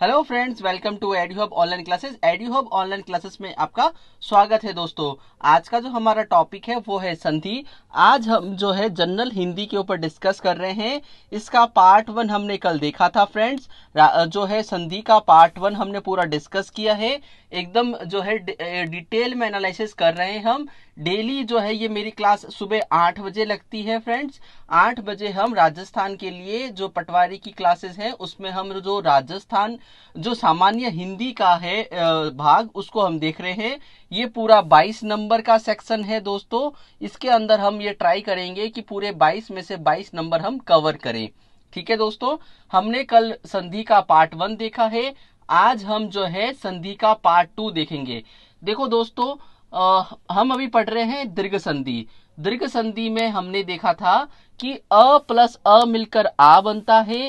hello friends welcome to Adeo online classes Adeohub online classes में आपका स्वागत है दोस्तों आज का जो हमारा टॉपिक है वो है संधि आज हम जो है जनरल हिंदी के ऊपर डिस्कस कर रहे हैं इसका पार्ट वन हमने कल देखा था फ्रेंड्स जो है संधि का पार्ट वन हमने पूरा डिस्कस किया है एकदम जो है डिटेल में एनालिसिस कर रहे हैं हम डेली जो है ये मेरी क्लास सुबह आठ बजे लगती है फ्रेंड्स आठ बजे हम राजस्थान के लिए जो पटवारी की क्लासेस हैं उसमें हम जो राजस्थान जो सामान्य हिंदी का है भाग उसको हम देख रहे हैं ये पूरा 22 नंबर का सेक्शन है दोस्तों इसके अंदर हम ये ट्राई करेंगे कि पूरे 22 में से 22 नंबर हम कवर करें ठीक है दोस्तों हमने कल संधि का पार्ट वन देखा है आज हम जो है संधि का पार्ट टू देखेंगे देखो दोस्तों आ, हम अभी पढ़ रहे हैं दीर्घ संधि दीर्घ संधि में हमने देखा था कि अ प्लस अ मिलकर आ बनता है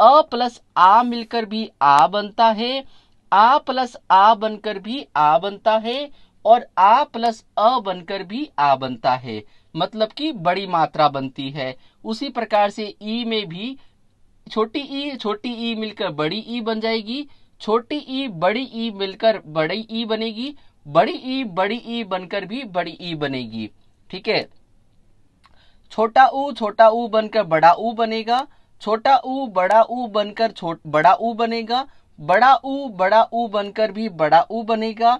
अ प्लस आ मिलकर भी आ बनता है आ प्लस आ बनकर भी आ बनता है और आ प्लस अ बनकर भी आ बनता है मतलब कि बड़ी मात्रा बनती है उसी प्रकार से ई में भी छोटी ई छोटी ई मिलकर बड़ी ई बन जाएगी छोटी ई बड़ी ई मिलकर बड़ी ई बनेगी बड़ी ई बड़ी ई बनकर भी बड़ी ई बनेगी ठीक है छोटा ऊ छोटा ऊ बनकर बड़ा ऊ बनेगा छोटा ऊ बड़ा ऊ बनकर छोट बड़ा ऊ बनेगा बड़ा ऊ बड़ा ऊ बनकर भी बड़ा ऊ बनेगा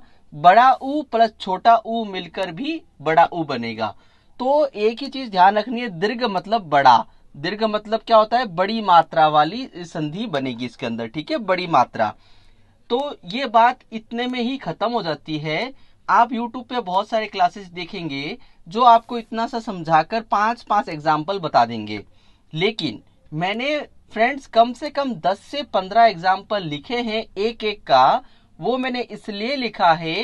बड़ा ऊ प्लस छोटा ऊ मिलकर भी बड़ा ऊ बनेगा तो एक ही चीज ध्यान रखनी है दीर्घ मतलब बड़ा दीर्घ मतलब क्या होता है बड़ी मात्रा वाली संधि बनेगी इसके अंदर ठीक है बड़ी मात्रा तो ये बात इतने में ही खत्म हो जाती है आप YouTube पे बहुत सारे क्लासेस देखेंगे जो आपको इतना सा समझाकर पांच पांच एग्जाम्पल बता देंगे लेकिन मैंने फ्रेंड्स कम से कम 10 से 15 एग्जाम्पल लिखे हैं एक एक का वो मैंने इसलिए लिखा है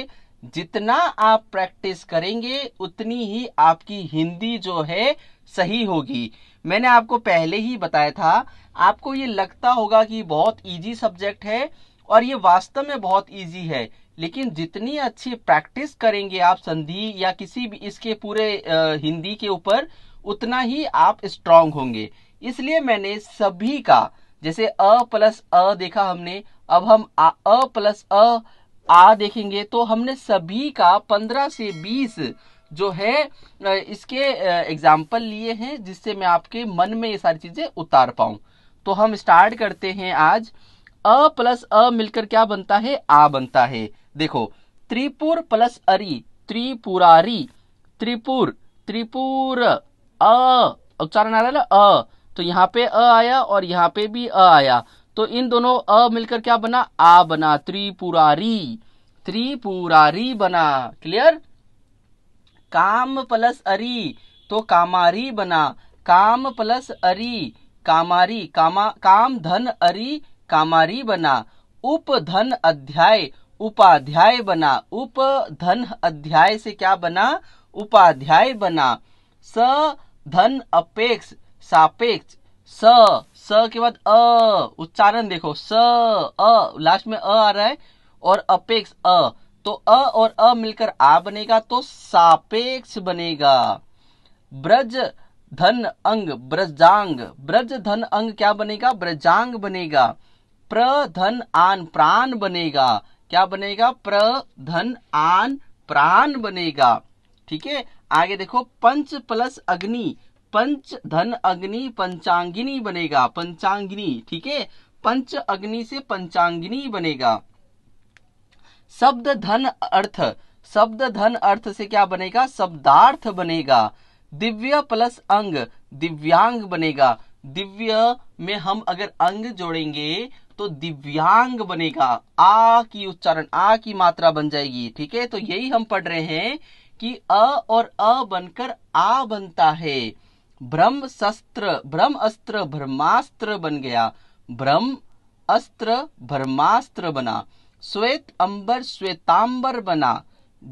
जितना आप प्रैक्टिस करेंगे उतनी ही आपकी हिंदी जो है सही होगी मैंने आपको पहले ही बताया था आपको ये लगता होगा कि बहुत इजी सब्जेक्ट है और ये वास्तव में बहुत इजी है लेकिन जितनी अच्छी प्रैक्टिस करेंगे आप संधि या किसी भी इसके पूरे हिंदी के ऊपर उतना ही आप स्ट्रांग होंगे इसलिए मैंने सभी का जैसे अ प्लस अ देखा हमने अब हम आ, अ प्लस अ आ देखेंगे तो हमने सभी का पंद्रह से बीस जो है इसके एग्जाम्पल लिए हैं जिससे मैं आपके मन में ये सारी चीज़ें उतार पाऊं तो हम स्टार्ट करते हैं आज अ प्लस अ मिलकर क्या बनता है आ बनता है देखो त्रिपुर प्लस अरी त्रिपुरारी त्रिपुर त्रिपुर अ उच्चारण आ रहा है ना अ तो यहाँ पे अ आया और यहाँ पे भी अ आया तो इन दोनों अ मिलकर क्या बना आ बना त्रिपुरारी त्रिपुरारी बना क्लियर काम प्लस अरी तो कामारी बना काम प्लस अरी कामारी कामा काम धन अरी कामारी बना उप धन अध्याय उपाध्याय बना उप धन अध्याय से क्या बना उपाध्याय बना स धन अपेक्ष सापेक्ष स स के बाद अ उच्चारण देखो स अ लास्ट में अ आ रहा है और अपेक्ष अ तो अ और अ मिलकर आ बनेगा तो सापेक्ष बनेगा ब्रज धन अंग ब्रजांग ब्रज धन अंग क्या बनेगा ब्रजांग बनेगा प्र धन आन प्राण बनेगा क्या बनेगा प्र धन आन प्राण बनेगा ठीक है आगे देखो पंच प्लस अग्नि पंच धन अग्नि पंचांगिनी बनेगा पंचांगिनी ठीक है पंच अग्नि से पंचांगिनी बनेगा शब्द धन अर्थ शब्द धन अर्थ से क्या बनेगा शब्दार्थ बनेगा दिव्य प्लस अंग दिव्यांग बनेगा दिव्य में हम अगर अंग जोड़ेंगे तो दिव्यांग बनेगा आ की उच्चारण आ की मात्रा बन जाएगी ठीक है तो यही हम पढ़ रहे हैं कि अ और अ बनकर आ बनता है ब्रह्म शस्त्र ब्रह्म अस्त्र ब्रह्मास्त्र बन गया ब्रह्म अस्त्र ब्रह्मास्त्र बना श्वेत अंबर श्वेतांबर बना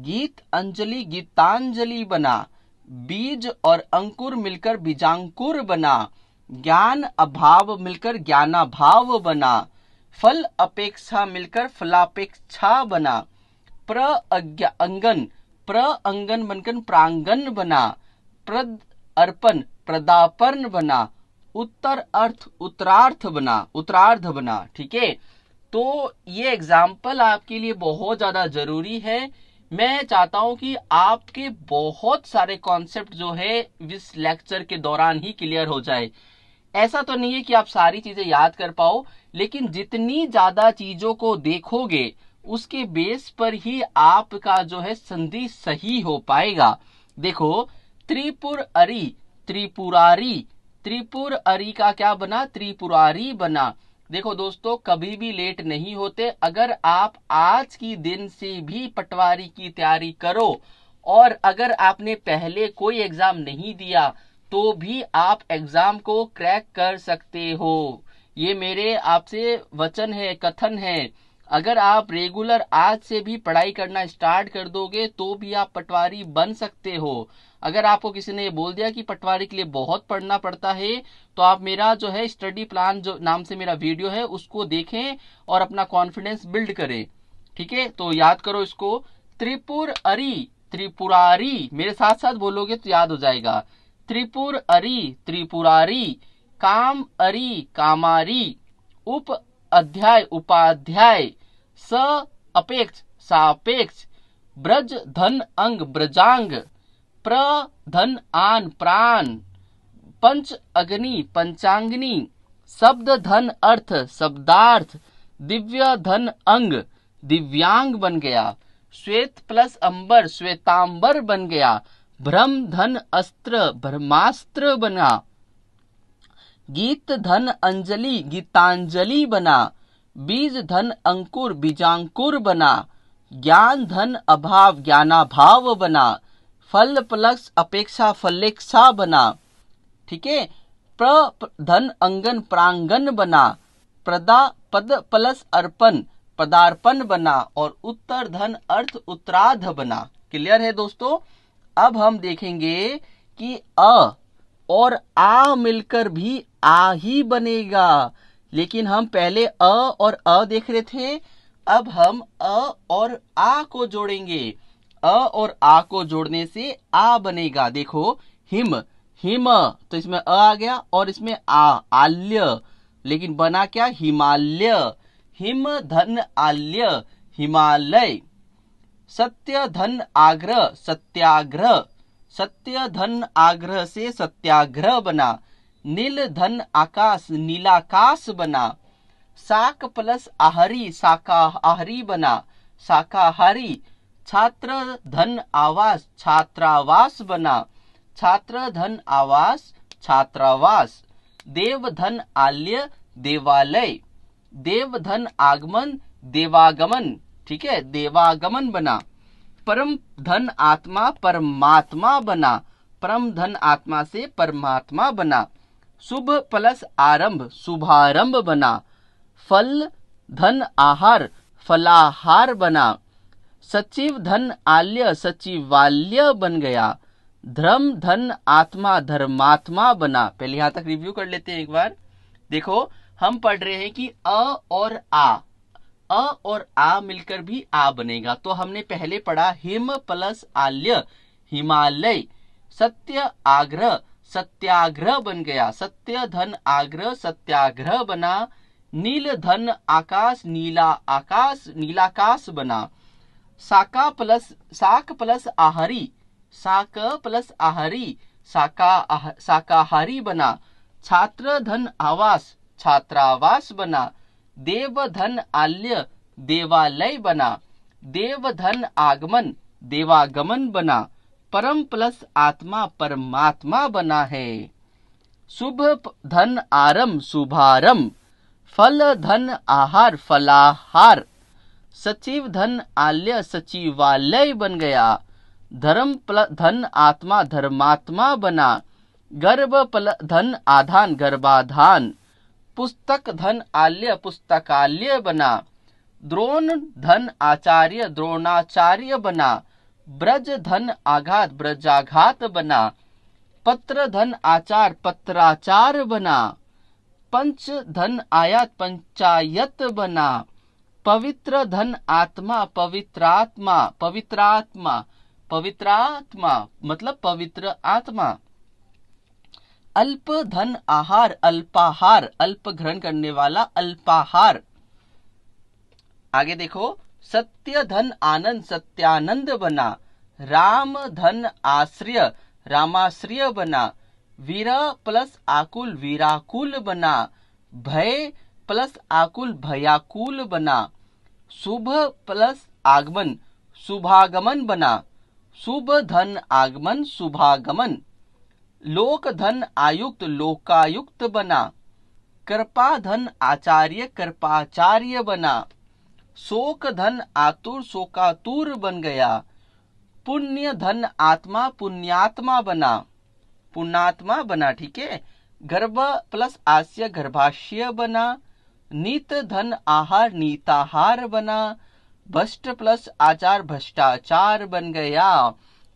गीत अंजलि गीतांजलि बना बीज और अंकुर मिलकर बीजांकुर बना ज्ञान अभाव मिलकर ज्ञानाभाव बना फल अपेक्षा मिलकर फलापेक्षा बना प्र अंगन प्र अंगन बनकर प्रांगन बना प्रद अर्पण प्रदापर्ण बना उत्तर अर्थ उत्तरार्थ बना उत्तरार्ध बना ठीक है तो ये एग्जाम्पल आपके लिए बहुत ज़्यादा ज़रूरी है मैं चाहता हूं कि आपके बहुत सारे कॉन्सेप्ट जो है इस लेक्चर के दौरान ही क्लियर हो जाए ऐसा तो नहीं है कि आप सारी चीजें याद कर पाओ लेकिन जितनी ज्यादा चीजों को देखोगे उसके बेस पर ही आपका जो है संधि सही हो पाएगा देखो त्रिपुर अरी त्रिपुरारी त्रिपुर अरी का क्या बना त्रिपुरारी बना देखो दोस्तों कभी भी लेट नहीं होते अगर आप आज की दिन से भी पटवारी की तैयारी करो और अगर आपने पहले कोई एग्जाम नहीं दिया तो भी आप एग्जाम को क्रैक कर सकते हो ये मेरे आपसे वचन है कथन है अगर आप रेगुलर आज से भी पढ़ाई करना स्टार्ट कर दोगे तो भी आप पटवारी बन सकते हो अगर आपको किसी ने ये बोल दिया कि पटवारी के लिए बहुत पढ़ना पड़ता है तो आप मेरा जो है स्टडी प्लान जो नाम से मेरा वीडियो है उसको देखें और अपना कॉन्फिडेंस बिल्ड करें ठीक है तो याद करो इसको त्रिपुर अरी त्रिपुरारी मेरे साथ साथ बोलोगे तो याद हो जाएगा त्रिपुर अरी त्रिपुरारी काम अरी कामारी उप अध्याय उपाध्याय स अपेक्ष सापेक्ष ब्रज धन अंग ब्रजांग प्र धन आन प्राण पंच अग्नि पंचांगनी शब्द धन अर्थ शब्दार्थ दिव्य धन अंग दिव्यांग बन गया श्वेत प्लस अंबर श्वेतांबर बन गया भ्रम धन अस्त्र भ्रमास्त्र बना गीत धन अंजलि गीतांजलि बना बीज धन अंकुर बीजांकुर बना ज्ञान धन अभाव ज्ञानाभाव बना फल प्लस अपेक्षा फलेक्षा बना ठीक है प्र धन अंगन प्रांगन बना प्रदा पद प्लस अर्पण पदार्पण बना और उत्तर धन अर्थ उत्तराध बना क्लियर है दोस्तों अब हम देखेंगे कि अ और आ मिलकर भी आ ही बनेगा लेकिन हम पहले अ और अ देख रहे थे अब हम अ और आ को जोड़ेंगे अ और आ को जोड़ने से आ बनेगा देखो हिम हिम तो इसमें अ आ गया और इसमें आ आल्य लेकिन बना क्या हिमालय हिम धन आल्य हिमालय सत्य धन आग्रह सत्याग्रह सत्य धन आग्रह से सत्याग्रह बना नील धन आकाश नीलाकाश बना साक प्लस आहरी शाकाहारी बना शाकाहारी छात्र धन आवास छात्रावास बना छात्र धन आवास छात्रावास देव धन आल्य देवालय देव धन आगमन देवागमन ठीक है देवागमन बना परम धन आत्मा परमात्मा बना परम धन आत्मा से परमात्मा बना शुभ प्लस आरंभ शुभारंभ बना फल धन आहार फलाहार बना सचिव धन आल्य सचिवाल्य बन गया धर्म धन आत्मा धर्मात्मा बना पहले यहां तक रिव्यू कर लेते हैं एक बार देखो हम पढ़ रहे हैं कि अ और आ अ और आ मिलकर भी आ बनेगा तो हमने पहले पढ़ा हिम प्लस आल्य हिमालय सत्य आग्रह सत्याग्रह बन गया सत्य धन आग्रह सत्याग्रह बना नील धन आकाश नीला आकाश नीलाकाश बना साका प्लस साक प्लस आहारी साक प्लस आहारी साका आह, साकाहारी बना छात्र धन आवास छात्रावास बना देव धन आल्य देवालय बना देव धन आगमन देवागमन बना परम प्लस आत्मा परमात्मा बना है शुभ धन आरम शुभारम फल धन आहार फलाहार सचिव धन आल्य सचिवालय बन गया धर्म धन आत्मा धर्मात्मा बना गर्भ धन आधान गर्भाधान पुस्तक धन आल्य पुस्तकालय बना द्रोण धन आचार्य द्रोणाचार्य बना ब्रज धन आघात ब्रजाघात बना पत्र धन आचार पत्राचार बना पंच धन आयात पंचायत बना पवित्र धन आत्मा पवित्र पवित्र आत्मा आत्मा पवित्र आत्मा मतलब पवित्र आत्मा अल्प धन आहार अल्पाहार अल्प ग्रहण करने वाला अल्पाहार आगे देखो सत्य धन आनंद सत्यानंद बना राम धन आश्रय रामाश्रय बना वीरा प्लस आकुल वीराकुल बना भय प्लस आकुल भयाकुल बना शुभ प्लस आगमन शुभागमन बना शुभ धन आगमन शुभागमन लोक धन आयुक्त लोकायुक्त बना कृपा धन आचार्य कृपाचार्य बना शोक धन आतुर शोकातुर बन गया पुण्य धन आत्मा पुण्यात्मा बना पुण्यात्मा बना ठीक है गर्भ प्लस आस्य गर्भाशय बना नित धन आहार नीताहार बना भ्रष्ट प्लस आचार भ्रष्टाचार बन गया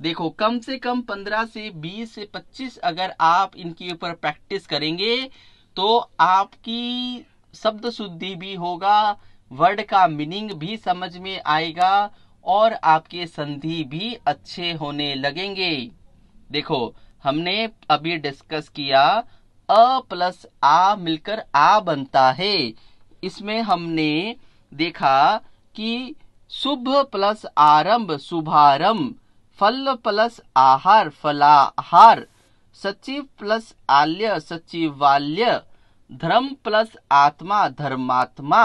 देखो कम से कम पंद्रह से बीस से पच्चीस अगर आप इनके ऊपर प्रैक्टिस करेंगे तो आपकी शब्द शुद्धि भी होगा वर्ड का मीनिंग भी समझ में आएगा और आपके संधि भी अच्छे होने लगेंगे देखो हमने अभी डिस्कस किया अ प्लस आ मिलकर आ बनता है इसमें हमने देखा कि शुभ प्लस आरंभ शुभारंभ फल प्लस आहार फलाहार सचिव प्लस आल्य सचिवाल्य धर्म प्लस आत्मा धर्मात्मा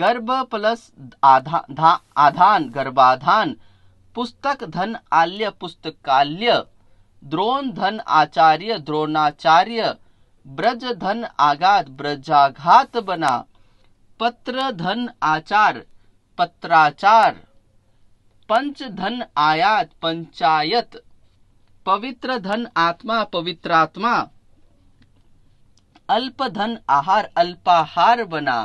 गर्भ प्लस आधा, आधान गर्भाधान पुस्तक धन आल्य पुस्तकाल्य द्रोण धन आचार्य द्रोणाचार्य ब्रज धन आघात ब्रजाघात बना पत्र धन आचार पत्राचार पंच धन आयात पंचायत पवित्र धन आत्मा पवित्रात्मा अल्प धन आहार अल्पाहार बना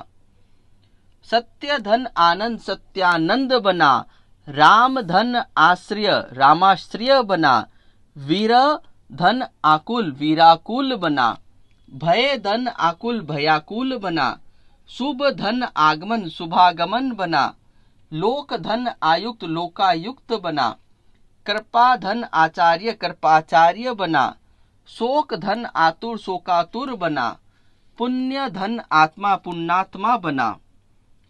सत्य धन आनंद सत्यानंद बना राम धन आश्रय रामाश्रय बना वीर धन आकुल वीराकुल बना भय धन आकुल भयाकुल बना शुभ धन आगमन शुभागमन बना लोक धन आयुक्त लोकायुक्त बना कृपा धन आचार्य कृपाचार्य बना शोक धन आतुर शोकातुर बना पुण्य धन आत्मा पुण्यात्मा बना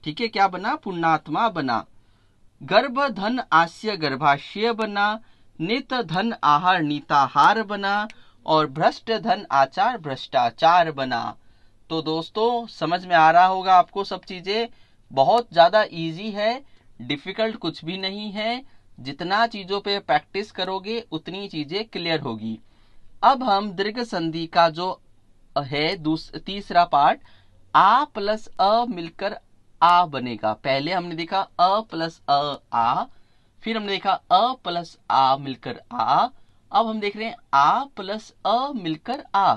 ठीक है क्या बना पुण्यात्मा बना गर्भ धन आस्य गर्भाशय बना नित धन आहार नीताहार बना और भ्रष्ट धन आचार भ्रष्टाचार बना तो दोस्तों समझ में आ रहा होगा आपको सब चीज़ें बहुत ज़्यादा इजी है डिफ़िकल्ट कुछ भी नहीं है जितना चीज़ों पे प्रैक्टिस करोगे उतनी चीज़ें क्लियर होगी अब हम दीर्घ संधि का जो है तीसरा पार्ट आ प्लस अ मिलकर आ बनेगा पहले हमने देखा अ प्लस अ आ फिर हमने देखा अ प्लस आ मिलकर आ अब हम देख रहे हैं आ प्लस अ मिलकर आ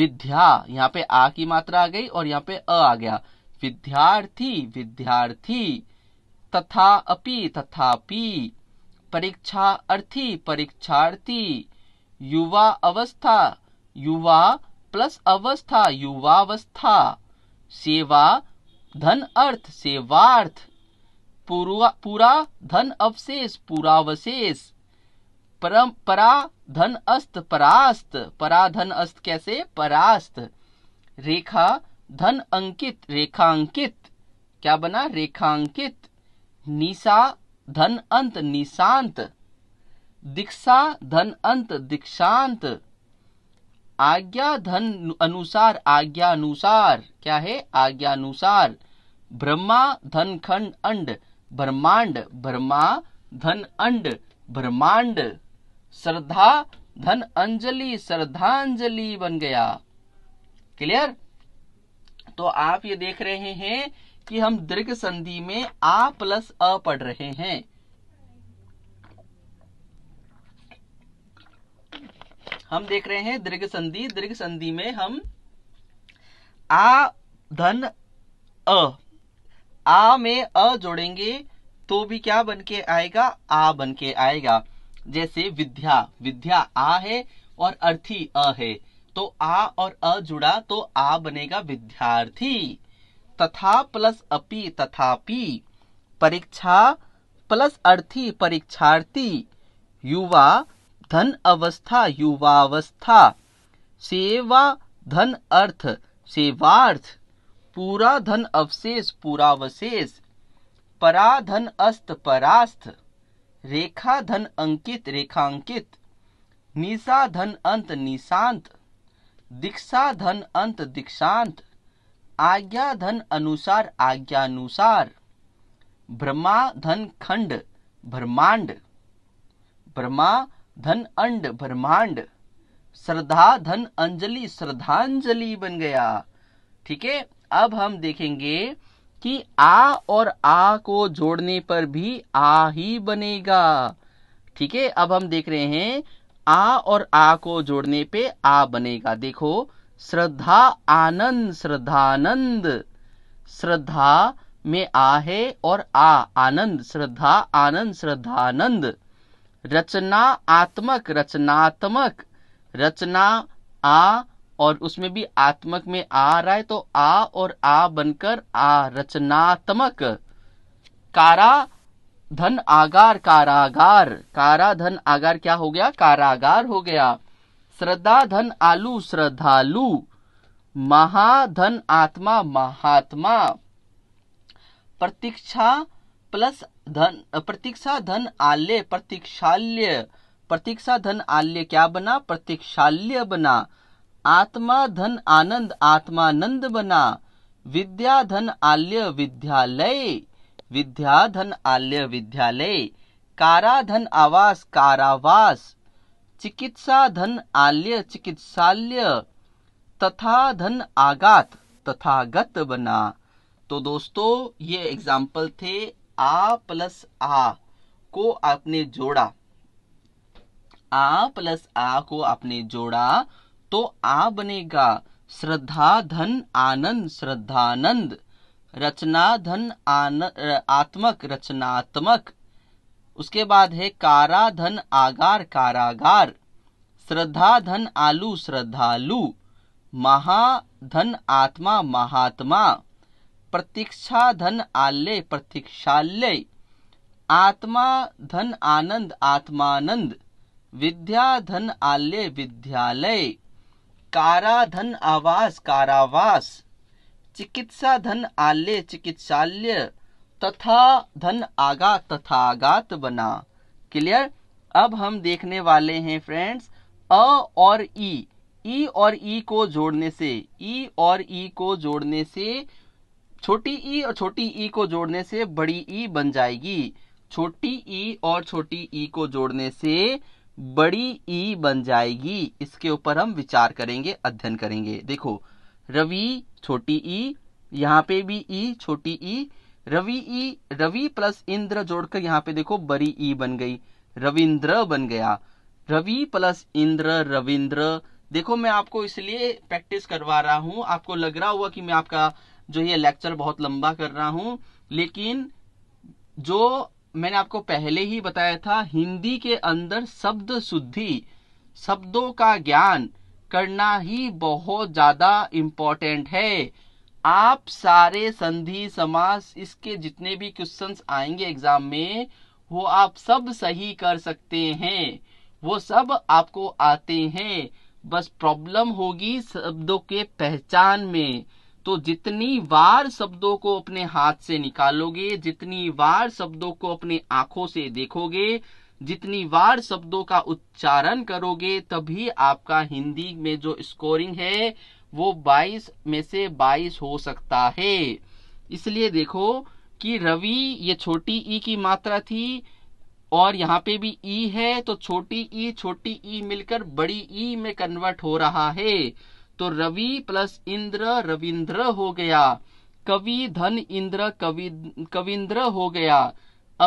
विद्या यहाँ पे आ की मात्रा आ गई और यहाँ पे अ आ गया विद्यार्थी विद्यार्थी तथा अपि तथापि परीक्षा अर्थी परीक्षार्थी युवा अवस्था युवा प्लस अवस्था युवावस्था सेवा धन अर्थ सेवार्थ पूरा पूरा धन अवशेष पूरावशेष परम परा धन अस्त परास्त पराधन अस्त कैसे परास्त रेखा धन अंकित रेखांकित क्या बना रेखांकित निशा धन अंत निशांत दीक्षा धन अंत दीक्षांत आज्ञा धन अनुसार आज्ञा अनुसार क्या है आज्ञा अनुसार ब्रह्मा धन खंड अंड ब्रह्मांड ब्रह्मा धन अंड ब्रह्मांड श्रद्धा धन अंजलि श्रद्धांजलि बन गया क्लियर तो आप ये देख रहे हैं कि हम दीर्घ संधि में आ प्लस अ पढ़ रहे हैं हम देख रहे हैं दीर्घ संधि दीर्घ संधि में हम आ धन अ आ में अ जोड़ेंगे तो भी क्या बन के आएगा आ बन के आएगा जैसे विद्या विद्या आ है और अर्थी अ है तो आ और अ जुड़ा तो आ बनेगा विद्यार्थी तथा प्लस अपी तथापि परीक्षा प्लस अर्थी परीक्षार्थी युवा धन अवस्था युवावस्था सेवा धन अर्थ सेवार्थ पूरा धन अवशेष पूरावशेष पराधन अस्त परास्थ रेखा धन अंकित रेखांकित निशा धन अंत निशांत दीक्षा धन अंत दीक्षांत आज्ञा धन अनुसार आज्ञानुसार ब्रह्मा धन खंड ब्रह्मांड ब्रह्मा धन अंड ब्रह्मांड श्रद्धा धन अंजलि श्रद्धांजलि बन गया ठीक है अब हम देखेंगे कि आ और आ को जोड़ने पर भी आ ही बनेगा ठीक है अब हम देख रहे हैं आ और आ को जोड़ने पे आ बनेगा देखो श्रद्धा आनंद श्रद्धानंद श्रद्धा में आ है और आ आनंद श्रद्धा आनंद श्रद्धानंद रचना आत्मक रचनात्मक रचना आ और उसमें भी आत्मक में आ रहा है तो आ और आ बनकर आ रचनात्मक कारा धन आगार कारागार कारा धन आगार क्या हो गया कारागार हो गया श्रद्धा धन आलू श्रद्धालु महाधन आत्मा महात्मा प्रतीक्षा प्लस धन प्रतीक्षा धन आल्य प्रतीक्षाल्य प्रतीक्षा धन आल्य क्या बना प्रतीक्षाल्य बना आत्मा धन आनंद आत्मानंद बना विद्या धन आल्य विद्यालय विद्या धन आल्य विद्यालय कारा धन आवास कारावास चिकित्सा धन आल्य चिकित्सालय तथा धन आगात तथागत बना तो दोस्तों ये एग्जाम्पल थे आ प्लस आ को आपने जोड़ा आ प्लस आ को आपने जोड़ा तो आ बनेगा श्रद्धा धन आनंद श्रद्धानंद रचना धन आन आत्मक रचनात्मक उसके बाद है कारा धन आगार कारागार श्रद्धा धन आलू श्रद्धालु महाधन आत्मा महात्मा प्रतीक्षा धन आल्य प्रतीक्षालय आत्मा धन आनंद आत्मानंद विद्या धन आल्य विद्यालय काराधन आवास कारावास चिकित्सा धन आल्य चिकित्सालय तथा धन आगा तथा आगात बना क्लियर अब हम देखने वाले हैं फ्रेंड्स अ और ई ई और ई को जोड़ने से ई और ई को जोड़ने से छोटी ई और छोटी ई को जोड़ने से बड़ी ई बन जाएगी छोटी ई और छोटी ई को जोड़ने से बड़ी ई बन जाएगी इसके ऊपर हम विचार करेंगे अध्ययन करेंगे देखो रवि छोटी ई यहाँ पे भी ई छोटी ई रवि ई रवि प्लस इंद्र जोड़कर यहाँ पे देखो बड़ी ई बन गई रविंद्र बन गया रवि प्लस इंद्र रविंद्र देखो मैं आपको इसलिए प्रैक्टिस करवा रहा हूं आपको लग रहा हुआ कि मैं आपका जो ये लेक्चर बहुत लंबा कर रहा हूं लेकिन जो मैंने आपको पहले ही बताया था हिंदी के अंदर शब्द शुद्धि शब्दों का ज्ञान करना ही बहुत ज़्यादा इम्पोर्टेंट है आप सारे संधि समास इसके जितने भी क्वेश्चंस आएंगे एग्जाम में वो आप सब सही कर सकते हैं वो सब आपको आते हैं बस प्रॉब्लम होगी शब्दों के पहचान में तो जितनी बार शब्दों को अपने हाथ से निकालोगे जितनी बार शब्दों को अपने आंखों से देखोगे जितनी बार शब्दों का उच्चारण करोगे तभी आपका हिंदी में जो स्कोरिंग है वो 22 में से 22 हो सकता है इसलिए देखो कि रवि ये छोटी ई की मात्रा थी और यहाँ पे भी ई है तो छोटी ई छोटी ई मिलकर बड़ी ई में कन्वर्ट हो रहा है तो रवि प्लस इंद्र रविंद्र हो गया कवि धन इंद्र कवि कविंद्र हो गया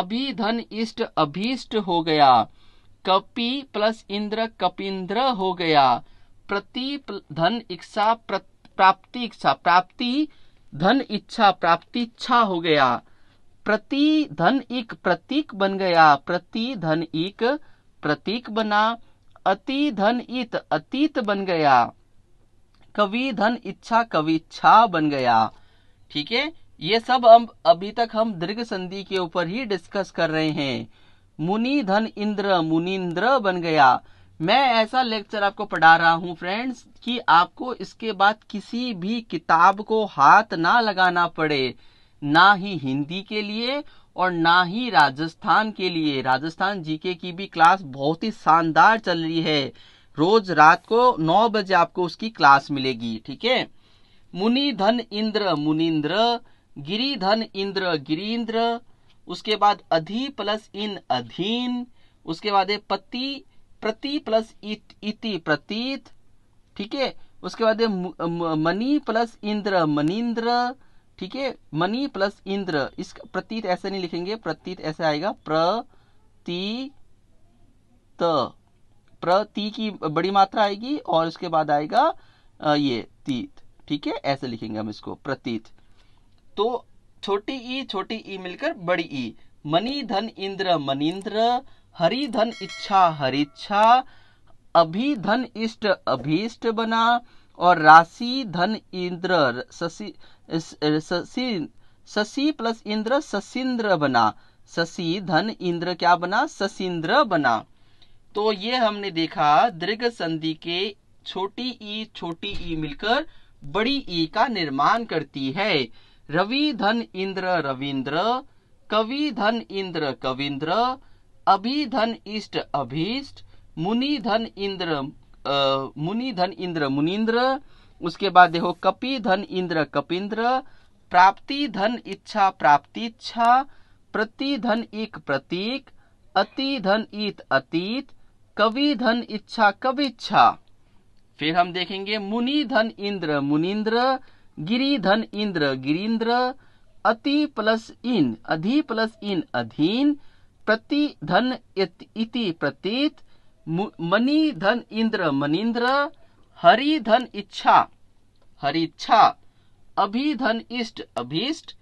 अभी धन इष्ट अभीष्ट हो गया कपि प्लस इंद्र कपिंद्र हो गया प्रति धन इच्छा प्राप्ति इच्छा प्राप्ति धन इच्छा प्राप्ति इच्छा हो गया प्रति धन एक प्रतीक बन गया प्रति धन एक प्रतीक बना अति धन इत अतीत बन गया कवि धन इच्छा कवि छा बन गया ठीक है ये सब हम अभी तक हम दीर्घ संधि के ऊपर ही डिस्कस कर रहे हैं मुनि धन इंद्र मुनिंद्र बन गया मैं ऐसा लेक्चर आपको पढ़ा रहा हूँ फ्रेंड्स कि आपको इसके बाद किसी भी किताब को हाथ ना लगाना पड़े ना ही हिंदी के लिए और ना ही राजस्थान के लिए राजस्थान जीके की भी क्लास बहुत ही शानदार चल रही है रोज रात को नौ बजे आपको उसकी क्लास मिलेगी ठीक है मुनि धन इंद्र मुनिंद्र गिरी धन इंद्र गिरीन्द्र उसके बाद अधि प्लस इन अधीन उसके बाद है पति प्रति प्लस इति प्रतीत ठीक है उसके बाद है मनी प्लस इंद्र मनिंद्र ठीक है मनी प्लस इंद्र इसका प्रतीत ऐसे नहीं लिखेंगे प्रतीत ऐसे आएगा प्रति प्रति की बड़ी मात्रा आएगी और उसके बाद आएगा ये तीत ठीक है ऐसे लिखेंगे हम इसको प्रतीत तो छोटी ई छोटी ई मिलकर बड़ी ई मनी धन इंद्र मनिंद्र हरि धन इच्छा हरिच्छा अभिधन इष्ट अभीष्ट बना और राशि धन इंद्र शशि शशि शशि प्लस इंद्र शशिंद्र बना शशि धन इंद्र क्या बना शशिंद्र बना तो ये हमने देखा दीर्घ संधि के छोटी ई छोटी ई मिलकर बड़ी ई का निर्माण करती है रवि धन इंद्र रविंद्र कवि धन इंद्र कविंद्र अभि धन इष्ट अभीष्ट मुनि धन इंद्र मुनि धन इंद्र मुनिंद्र उसके बाद देखो कपि धन इंद्र कपिंद्र प्राप्ति धन इच्छा प्राप्ति इच्छा प्रति धन एक प्रतीक अति धन इत अतीत कवि धन इच्छा कवि इच्छा फिर हम देखेंगे मुनि धन इंद्र मुनिंद्र गिरी धन इंद्र गिरीन्द्र अति प्लस इन अधि प्लस इन अधीन प्रति धन इति प्रतीत मणि धन इंद्र मनिंद्र हरि धन इच्छा हरि इच्छा अभि धन इष्ट अभीष्ट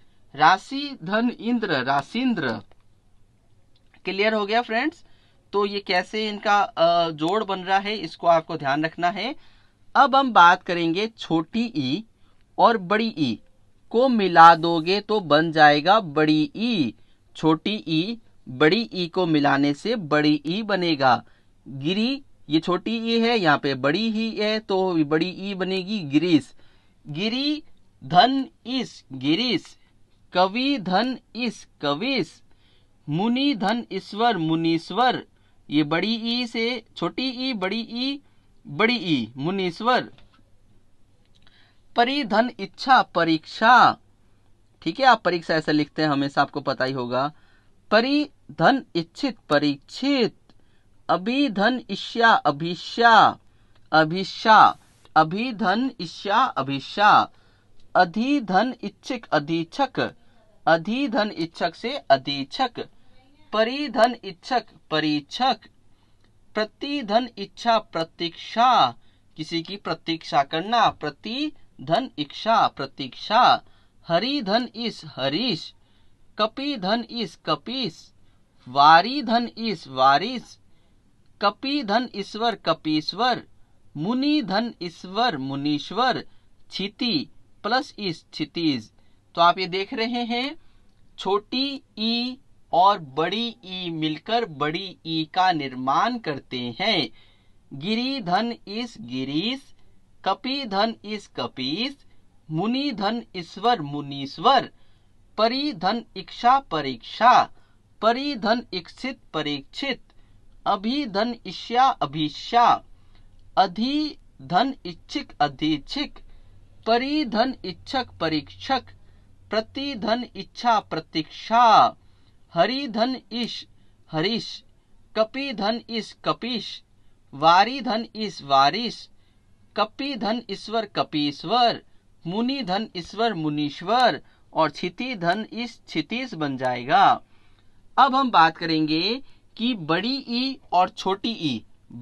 राशि धन इंद्र राशिंद्र क्लियर हो गया फ्रेंड्स तो ये कैसे इनका जोड़ बन रहा है इसको आपको ध्यान रखना है अब हम बात करेंगे छोटी ई और बड़ी ई को मिला दोगे तो बन जाएगा बड़ी ई छोटी ई बड़ी ई को मिलाने से बड़ी ई बनेगा गिरी ये छोटी ई है यहाँ पे बड़ी ही है तो बड़ी ई बनेगी गिरीश गिरी धन इस गिरीश कवि धन इस कविश मुनि धन ईश्वर मुनीश्वर ये बड़ी ई से छोटी ई बड़ी ई बड़ी ई मुनीश्वर परिधन इच्छा परीक्षा ठीक है आप परीक्षा ऐसे लिखते हैं हमेशा आपको पता ही होगा परिधन इच्छित परीक्षित अभिधन ईष्या अभिष्या अभिष्या अभिधन ईष्या अभिष्या अधिधन इच्छिक अधीक्षक अधिधन इच्छक से अधीक्षक परिधन इच्छक परीक्षक प्रतिधन इच्छा प्रतीक्षा किसी की प्रतीक्षा करना प्रति धन इच्छा प्रतीक्षा धन इस हरीश धन इस वारी धन इस वारिश धन ईश्वर कपीश्वर मुनिधन ईश्वर मुनीश्वर क्षिति प्लस इस क्षितिज तो आप ये देख रहे हैं छोटी ई और बड़ी ई मिलकर बड़ी ई का निर्माण करते हैं गिरी धन इस गिरीश कपी धन इस कपीस मुनि धन ईश्वर मुनीश्वर परिधन इच्छा परीक्षा परिधन इक्षित परीक्षित अभिधन ईष्या अभिष्या अधिधन इच्छिक अधिच्छिक परिधन इच्छक परीक्षक प्रतिधन इच्छा प्रतीक्षा हरी धन ईश हरीश कपी धन इस कपीश वारी धन इस वारिश कपी धन ईश्वर कपीश्वर मुनि धन ईश्वर मुनीश्वर और क्षिति धन इस क्षितिश बन जाएगा अब हम बात करेंगे कि बड़ी ई और छोटी ई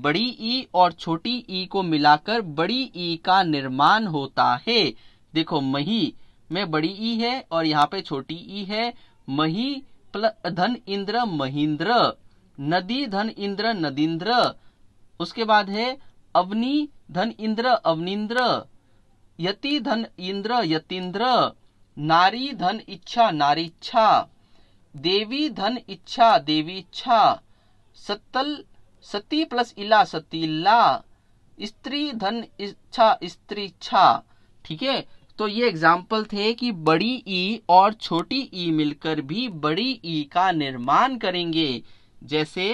बड़ी ई और छोटी ई को मिलाकर बड़ी ई का निर्माण होता है देखो मही में बड़ी ई है और यहाँ पे छोटी ई है मही धन इंद्र महिंद्र नदी धन इंद्र नदींद्र उसके बाद है अवनी धन इंद्र अवनिंद्र यति धन इंद्र यतिंद्र नारी धन इच्छा नारी इच्छा देवी धन इच्छा देवी इच्छा सत्तल सती प्लस इला सतीला स्त्री धन इच्छा स्त्री इच्छा ठीक है तो ये एग्जाम्पल थे कि बड़ी ई e और छोटी ई e मिलकर भी बड़ी ई e का निर्माण करेंगे जैसे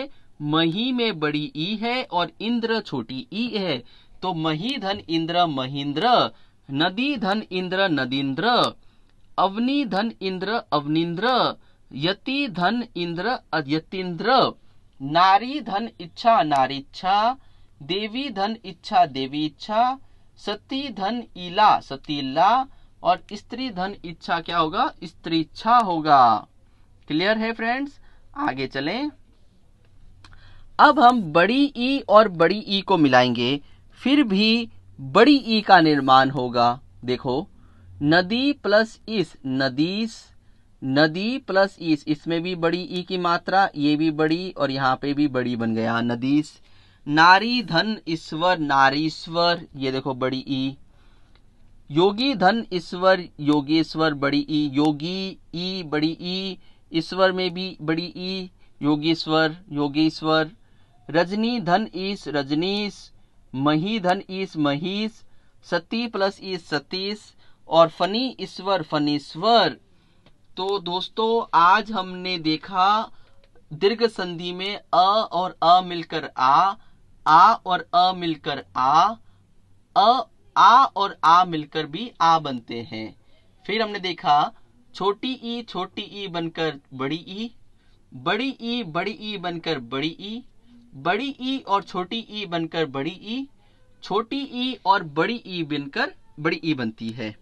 मही में बड़ी ई है और इंद्र छोटी ई है तो मही धन इंद्र महिंद्र नदी धन इंद्र नदीन्द्र अवनी धन इंद्र अवनिंद्र यति धन इंद्र यतिन्द्र नारी धन इच्छा नारीच्छा देवी धन इच्छा देवी इच्छा सती धन इला सती ला और स्त्री धन इच्छा क्या होगा स्त्री इच्छा होगा क्लियर है फ्रेंड्स आगे चलें अब हम बड़ी ई और बड़ी ई को मिलाएंगे फिर भी बड़ी ई का निर्माण होगा देखो नदी प्लस इस नदीस नदी प्लस इस इसमें भी बड़ी ई की मात्रा ये भी बड़ी और यहाँ पे भी बड़ी बन गया नदीस नारी धन ईश्वर नारीश्वर ये देखो बड़ी ई योगी धन ईश्वर योगेश्वर बड़ी ई योगी ई बड़ी ई ईश्वर में भी बड़ी ई योगेश्वर योगेश्वर रजनी धन ईश रजनीश मही धन ईश महीश सती प्लस ईस सतीश और फनी ईश्वर फनीश्वर तो दोस्तों आज हमने देखा दीर्घ संधि में अ और अ मिलकर आ आ और अ मिलकर आ अ आ और आ मिलकर भी आ बनते हैं फिर हमने देखा छोटी ई छोटी ई बनकर बड़ी ई बड़ी ई बड़ी ई बनकर बड़ी ई बड़ी ई और छोटी ई बनकर बड़ी ई छोटी ई और बड़ी ई बनकर बड़ी ई बनती है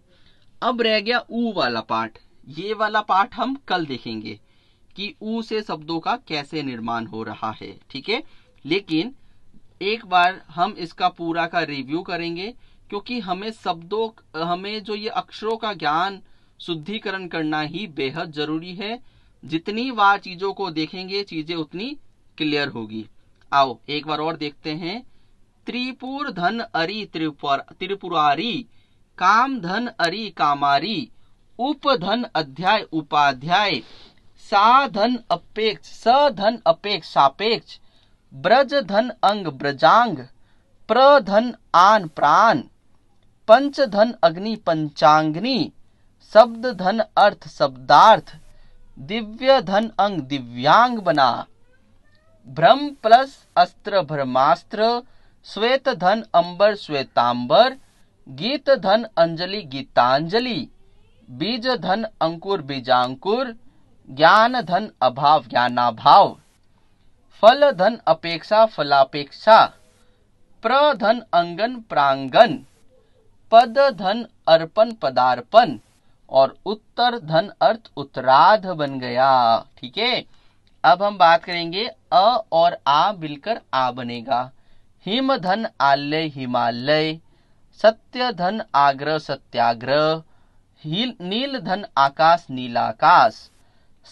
अब रह गया ऊ वाला पार्ट ये वाला पार्ट हम कल देखेंगे कि ऊ से शब्दों का कैसे निर्माण हो रहा है ठीक है लेकिन एक बार हम इसका पूरा का रिव्यू करेंगे क्योंकि हमें शब्दों हमें जो ये अक्षरों का ज्ञान शुद्धिकरण करना ही बेहद जरूरी है जितनी बार चीजों को देखेंगे चीजें उतनी क्लियर होगी आओ एक बार और देखते हैं त्रिपुर धन अरि त्रिपुर त्रिपुरारी काम धन अरि कामारी उप धन अध्याय उपाध्याय साधन अपेक्ष सधन अपेक्ष सापेक्ष ब्रज धन अंग ब्रजांग प्रधन आन प्राण पंच धन अग्नि पंचांग्नि शब्द धन अर्थ शब्दार्थ दिव्य धन अंग दिव्यांग बना भ्रम प्लस अस्त्र भ्रमास्त्र श्वेत धन अंबर श्वेतांबर गीत धन अंजलि गीतांजलि बीज धन अंकुर बीजांकुर ज्ञान धन अभाव ज्ञानाभाव फल धन अपेक्षा फलापेक्षा प्रधन अंगन प्रांगन पद धन अर्पण पदार्पण और उत्तर धन अर्थ उत्तराध बन गया ठीक है अब हम बात करेंगे अ और आ मिलकर आ बनेगा हिम धन आलय हिमालय सत्य धन आग्रह सत्याग्रह नील धन आकाश नीलाकाश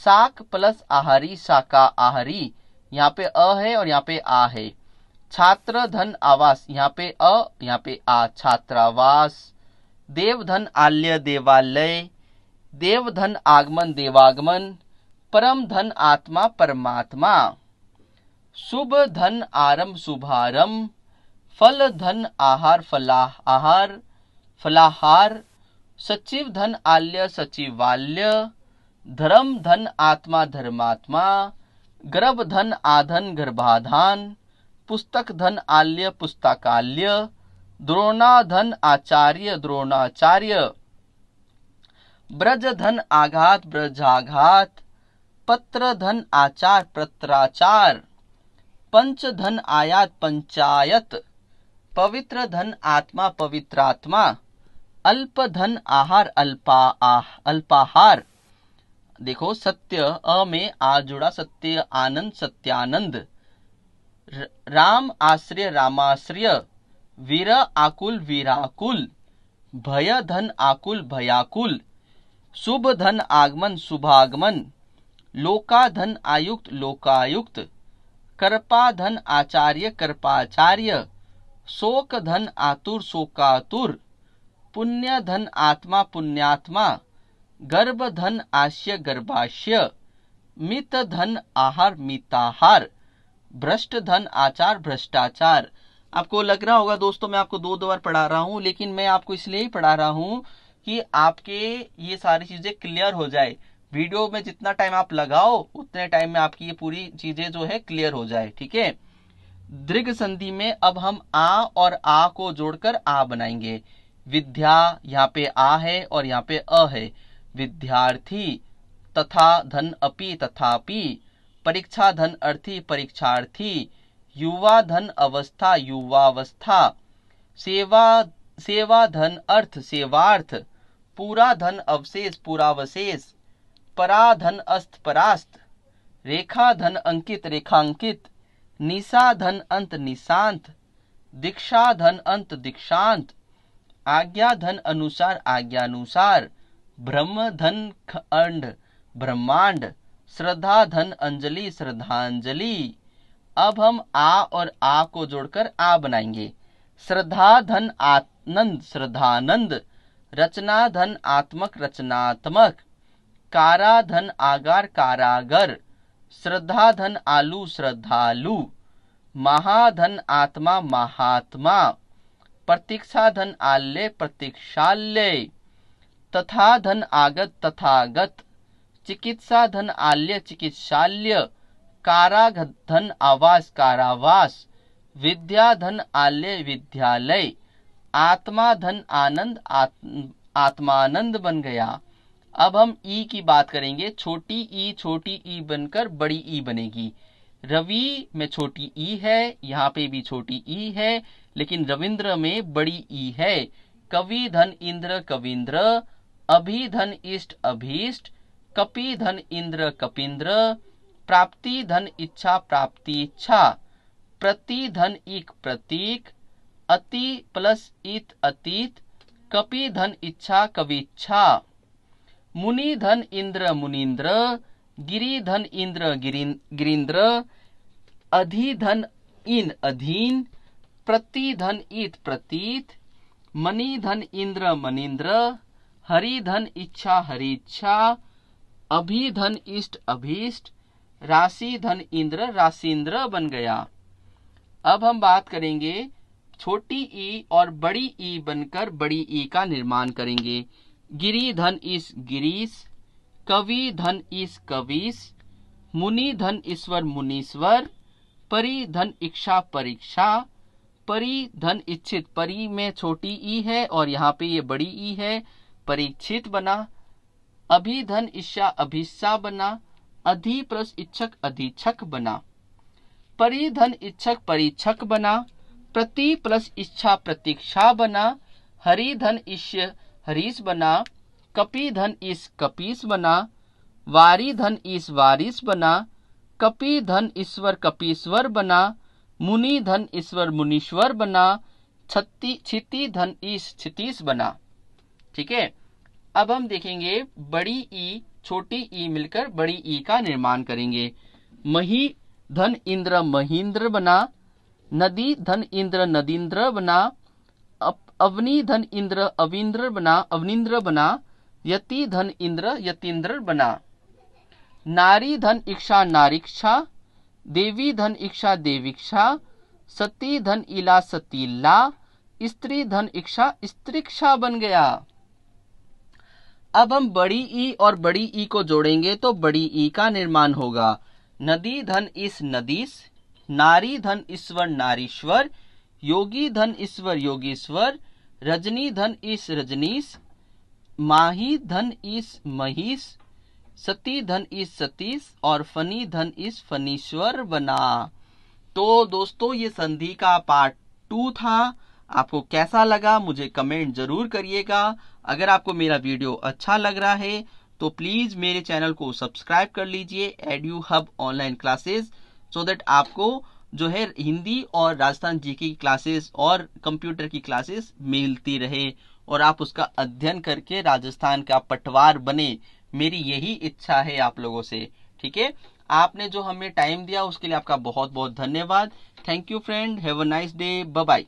साक प्लस आहारी शाका आहारी यहाँ पे अ है और यहाँ पे आ है छात्र धन आवास यहाँ पे अ यहाँ पे आ छात्रावास देवधन आल्य देवालय देवधन आगमन देवागमन परम धन आत्मा परमात्मा शुभ धन आरम शुभारम फल धन आहार फलाहार आहार फलाहार सचिव धन आल्य सचिवाल्य धर्म धन आत्मा धर्मात्मा गर्भ धन आधन गर्भाधान पुस्तक धन आल्य पुस्तकाल्य द्रोणाधन आचार्य द्रोणाचार्य ब्रज धन आघात ब्रजाघात पत्र धन आचार पत्राचार पंच धन आयात पंचायत पवित्र धन आत्मा पवित्रात्मा अल्प धन आहार अल्पा आह अल्पाहार देखो सत्य अ में आ जुड़ा सत्य आनंद सत्यानंद राम आश्रय रामाश्रय वीर आकुल वीराकुल भय धन आकुल भयाकुल शुभ धन आगमन शुभागमन लोका धन आयुक्त लोकायुक्त कृपा धन आचार्य कृपाचार्य शोक धन आतुर शोकातुर पुण्य धन आत्मा पुण्यात्मा गर्भधन आश्य गर्भाश्य मित धन आहार मिताहार भ्रष्ट धन आचार भ्रष्टाचार आपको लग रहा होगा दोस्तों मैं आपको दो दो बार पढ़ा रहा हूं लेकिन मैं आपको इसलिए ही पढ़ा रहा हूं कि आपके ये सारी चीजें क्लियर हो जाए वीडियो में जितना टाइम आप लगाओ उतने टाइम में आपकी ये पूरी चीजें जो है क्लियर हो जाए ठीक है दीर्घ संधि में अब हम आ और आ को जोड़कर आ बनाएंगे विद्या यहाँ पे आ है और यहाँ पे अ है विद्यार्थी तथा धन अपि तथापि परीक्षा धन अर्थी परीक्षार्थी युवा धन अवस्था युवावस्था सेवा सेवा धन अर्थ सेवार्थ पूरा धन अवशेष पूरावशेष पराधन अस्त परास्त रेखा धन अंकित रेखांकित निशा धन अंत निशांत दीक्षा धन अंत दीक्षांत आज्ञा धन अनुसार आज्ञानुसार ब्रह्म धन खंड ब्रह्मांड श्रद्धा धन अंजलि श्रद्धांजलि अब हम आ और आ को जोड़कर आ बनाएंगे श्रद्धा धन आनंद श्रद्धानंद रचना धन आत्मक रचनात्मक कारा धन आगार कारागर श्रद्धा धन आलू श्रद्धालु महाधन आत्मा महात्मा प्रतीक्षा धन आल्य प्रतीक्षालय तथा धन आगत तथागत चिकित्सा धन आल्य चिकित्साल्य धन आवास कारावास विद्या धन आल्य विद्यालय आत्मा धन आनंद आत्मानंद बन गया अब हम ई की बात करेंगे छोटी ई छोटी ई बनकर बड़ी ई बनेगी रवि में छोटी ई है यहाँ पे भी छोटी ई है लेकिन रविंद्र में बड़ी ई है कवि धन इंद्र कविंद्र अभिधन इष्ट अभीष्ट कपि धन इंद्र कपिंद्र प्राप्ति धन इच्छा प्राप्ति इच्छा प्रति धन इक प्रतीक अति प्लस इत अतीत कपि धन इच्छा कविच्छा मुनि धन इंद्र मुनिंद्र गिरी धन इंद्र गिरिंद्र अधिधन इन अधीन प्रतिधन इत प्रतीत मनी धन इंद्र मनिंद्र हरी धन इच्छा हरी इच्छा अभिधन इष्ट अभीष्ट राशि धन इंद्र इंद्र बन गया अब हम बात करेंगे छोटी ई और बड़ी ई बनकर बड़ी ई का निर्माण करेंगे गिरी धन इस गिरीश कवि धन इस कविश मुनि धन ईश्वर मुनीश्वर परी धन इच्छा परीक्षा परि धन इच्छित परी में छोटी ई है और यहाँ पे ये बड़ी ई है परीक्षित बना अभिधन इच्छा अभिशा बना अधिप्रस इच्छक अधीक्षक बना परिधन इच्छक परीक्षक बना प्रति प्लस इच्छा प्रतीक्षा बना हरिधन इष्य हरीश बना कपी धन इस कपीस बना धन इस वारिस बना कपी धन ईश्वर कपीश्वर बना मुनि धन ईश्वर मुनीश्वर बना छत्ती छिति धन इस छितीस बना ठीक है अब हम देखेंगे बड़ी ई छोटी ई मिलकर बड़ी ई का निर्माण करेंगे मही धन इंद्र महेंद्र बना नदी धन इंद्र नदीन्द्र बना अवनी धन इंद्र अविंद्र बना अवनिंद्र बना यति धन इंद्र यतीन्द्र बना नारी धन इक्षा नारिक्षा देवी धन इक्षा देविक्षा सती धन इला सतीला स्त्री धन इक्षा स्त्रीक्षा बन गया अब हम बड़ी ई और बड़ी ई को जोड़ेंगे तो बड़ी ई का निर्माण होगा नदी धन इस नदीस नारी धन ईश्वर नारीश्वर योगी धन ईश्वर योगीश्वर रजनी धन इस रजनीश माही धन इस महीश सती धन इस सतीश और फनी धन इस फनीश्वर बना तो दोस्तों ये संधि का पार्ट टू था आपको कैसा लगा मुझे कमेंट जरूर करिएगा अगर आपको मेरा वीडियो अच्छा लग रहा है तो प्लीज मेरे चैनल को सब्सक्राइब कर लीजिए Adeo hub online classes so that आपको जो है हिंदी और राजस्थान जी की क्लासेस और कंप्यूटर की क्लासेस मिलती रहे और आप उसका अध्ययन करके राजस्थान का पटवार बने मेरी यही इच्छा है आप लोगों से ठीक है आपने जो हमें टाइम दिया उसके लिए आपका बहुत बहुत धन्यवाद thank you friend have a nice day bye